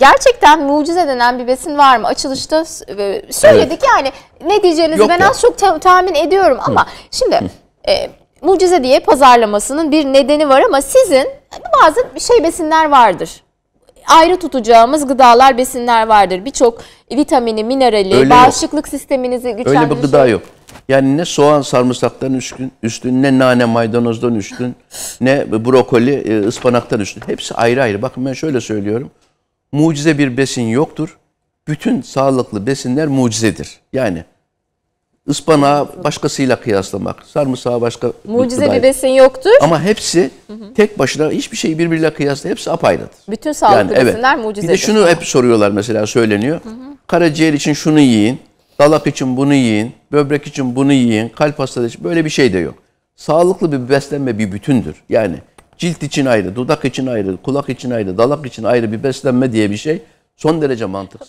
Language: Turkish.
Gerçekten mucize denen bir besin var mı? Açılışta söyledik evet. yani ne diyeceğinizi Yok ben ya. az çok tahmin ediyorum ama Hı. şimdi E, mucize diye pazarlamasının bir nedeni var ama sizin bazı şey besinler vardır ayrı tutacağımız gıdalar, besinler vardır. Birçok vitamini, minerali, öyle bağışıklık yok. sisteminizi güçlendiren Öyle bir gıda yok. Yani ne soğan sarımsaktan üstün, üstün, ne nane maydanozdan üstün, ne brokoli e, ıspanaktan üstün. Hepsi ayrı ayrı. Bakın ben şöyle söylüyorum mucize bir besin yoktur. Bütün sağlıklı besinler mucizedir. Yani ıspanağı başkasıyla kıyaslamak, sarımsağı başka... Mucize bir besin yoktur. Ama hepsi tek başına hiçbir şeyi birbiriyle kıyasla hepsi apayrıdır. Bütün sağlıklı yani, besinler mucizedir. Bir de şunu hep soruyorlar mesela söyleniyor. Karaciğer için şunu yiyin, dalak için bunu yiyin, böbrek için bunu yiyin, kalp hastalığı için böyle bir şey de yok. Sağlıklı bir beslenme bir bütündür. Yani cilt için ayrı, dudak için ayrı, kulak için ayrı, dalak için ayrı bir beslenme diye bir şey son derece mantıksız.